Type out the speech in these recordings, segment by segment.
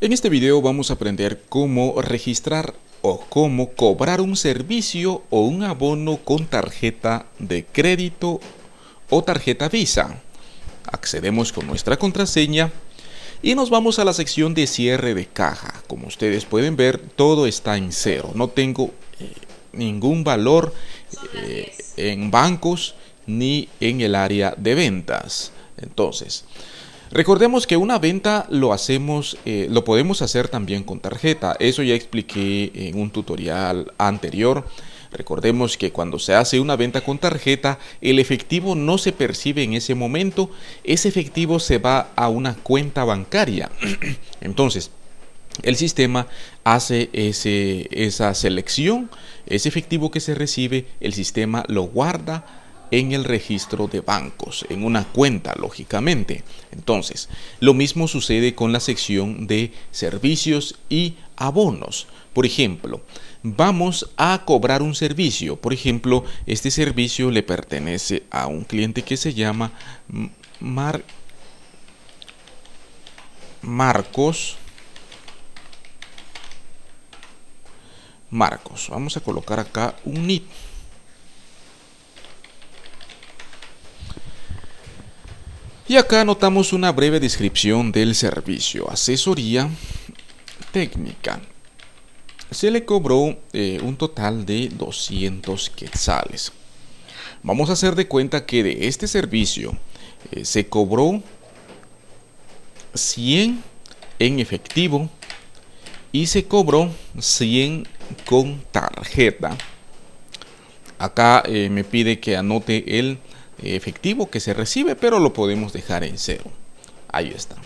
En este video vamos a aprender cómo registrar o cómo cobrar un servicio o un abono con tarjeta de crédito o tarjeta Visa. Accedemos con nuestra contraseña y nos vamos a la sección de cierre de caja. Como ustedes pueden ver, todo está en cero. No tengo eh, ningún valor eh, en bancos ni en el área de ventas. Entonces, Recordemos que una venta lo hacemos, eh, lo podemos hacer también con tarjeta. Eso ya expliqué en un tutorial anterior. Recordemos que cuando se hace una venta con tarjeta, el efectivo no se percibe en ese momento, ese efectivo se va a una cuenta bancaria. Entonces, el sistema hace esa selección, ese efectivo que se recibe, el sistema lo guarda, en el registro de bancos, en una cuenta, lógicamente. Entonces, lo mismo sucede con la sección de servicios y abonos. Por ejemplo, vamos a cobrar un servicio. Por ejemplo, este servicio le pertenece a un cliente que se llama Mar Marcos. Marcos. Vamos a colocar acá un NIT. Y acá anotamos una breve descripción del servicio, asesoría técnica. Se le cobró eh, un total de 200 quetzales. Vamos a hacer de cuenta que de este servicio eh, se cobró 100 en efectivo y se cobró 100 con tarjeta. Acá eh, me pide que anote el efectivo que se recibe, pero lo podemos dejar en cero. Ahí está.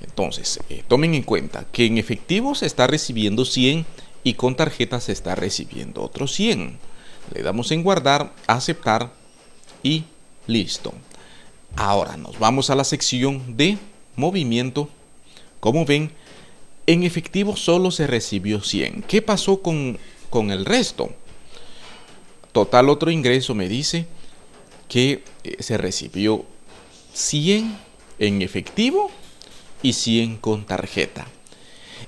Entonces, eh, tomen en cuenta que en efectivo se está recibiendo 100 y con tarjeta se está recibiendo otro 100. Le damos en guardar, aceptar y listo. Ahora nos vamos a la sección de movimiento. Como ven, en efectivo solo se recibió 100. ¿Qué pasó con, con el resto? Total otro ingreso me dice que eh, se recibió 100 en efectivo y 100 con tarjeta.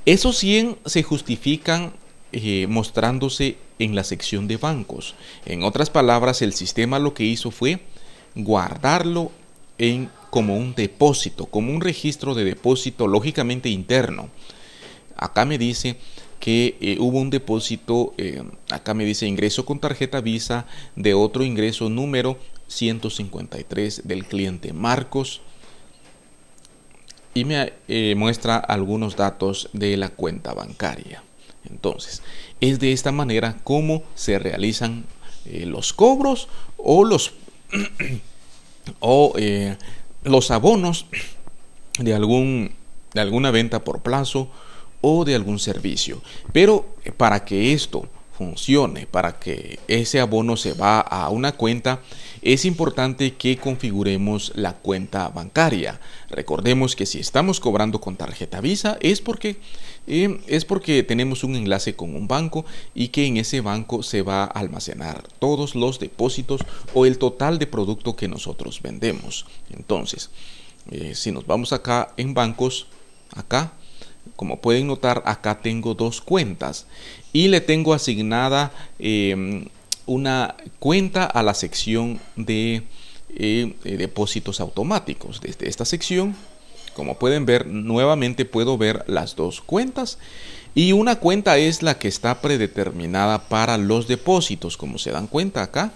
Esos 100 se justifican eh, mostrándose en la sección de bancos. En otras palabras, el sistema lo que hizo fue guardarlo en, como un depósito, como un registro de depósito lógicamente interno. Acá me dice que eh, hubo un depósito, acá me dice ingreso con tarjeta Visa de otro ingreso número 153 del cliente Marcos y me eh, muestra algunos datos de la cuenta bancaria. Entonces, es de esta manera cómo se realizan eh, los cobros o los, o, eh, los abonos de, algún, de alguna venta por plazo o de algún servicio. Pero para que esto funcione para que ese abono se va a una cuenta, es importante que configuremos la cuenta bancaria. Recordemos que si estamos cobrando con tarjeta Visa es porque, eh, es porque tenemos un enlace con un banco y que en ese banco se va a almacenar todos los depósitos o el total de producto que nosotros vendemos. Entonces, eh, si nos vamos acá en bancos, acá, como pueden notar, acá tengo dos cuentas y le tengo asignada em, una cuenta a la sección eh, de depósitos automáticos. Desde esta sección, como pueden ver, nuevamente puedo ver las dos cuentas. Y una cuenta es la que está predeterminada para los depósitos, como se dan cuenta acá.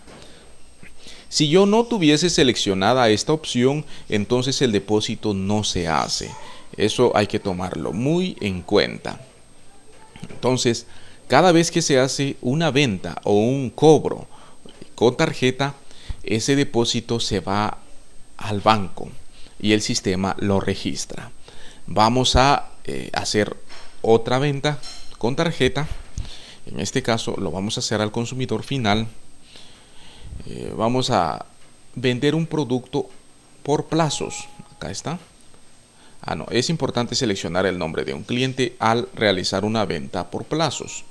Si yo no tuviese seleccionada esta opción, entonces el depósito no se hace. Eso hay que tomarlo muy en cuenta. Entonces, cada vez que se hace una venta o un cobro con tarjeta, ese depósito se va al banco y el sistema lo registra. Vamos a eh, hacer otra venta con tarjeta. En este caso lo vamos a hacer al consumidor final. Eh, vamos a vender un producto por plazos. Acá está. Ah, no, es importante seleccionar el nombre de un cliente al realizar una venta por plazos.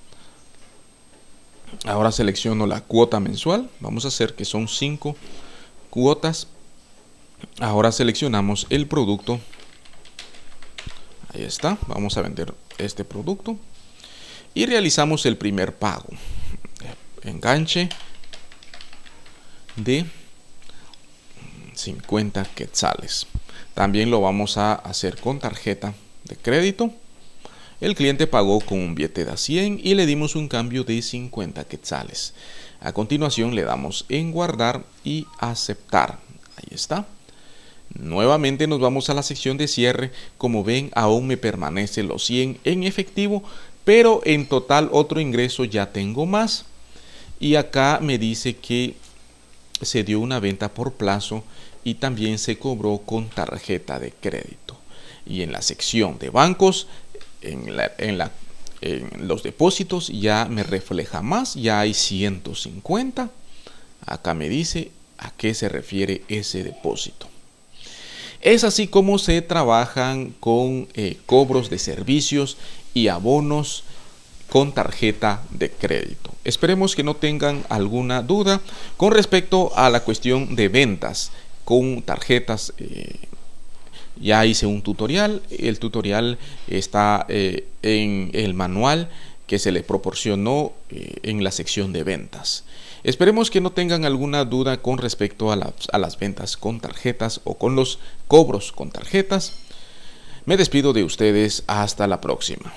Ahora selecciono la cuota mensual. Vamos a hacer que son 5 cuotas. Ahora seleccionamos el producto. Ahí está. Vamos a vender este producto. Y realizamos el primer pago. Enganche de 50 quetzales. También lo vamos a hacer con tarjeta de crédito. El cliente pagó con un billete de 100 y le dimos un cambio de 50 quetzales. A continuación le damos en guardar y aceptar. Ahí está. Nuevamente nos vamos a la sección de cierre. Como ven, aún me permanecen los 100 en efectivo, pero en total otro ingreso ya tengo más. Y acá me dice que se dio una venta por plazo también se cobró con tarjeta de crédito. Y en la sección de bancos, en, la, en, la, en los depósitos ya me refleja más, ya hay 150. Acá me dice a qué se refiere ese depósito. Es así como se trabajan con eh, cobros de servicios y abonos con tarjeta de crédito. Esperemos que no tengan alguna duda con respecto a la cuestión de ventas con tarjetas. Eh, ya hice un tutorial, el tutorial está eh, en el manual que se le proporcionó eh, en la sección de ventas. Esperemos que no tengan alguna duda con respecto a las ventas con tarjetas o con los cobros con tarjetas. Me despido de ustedes hasta la próxima.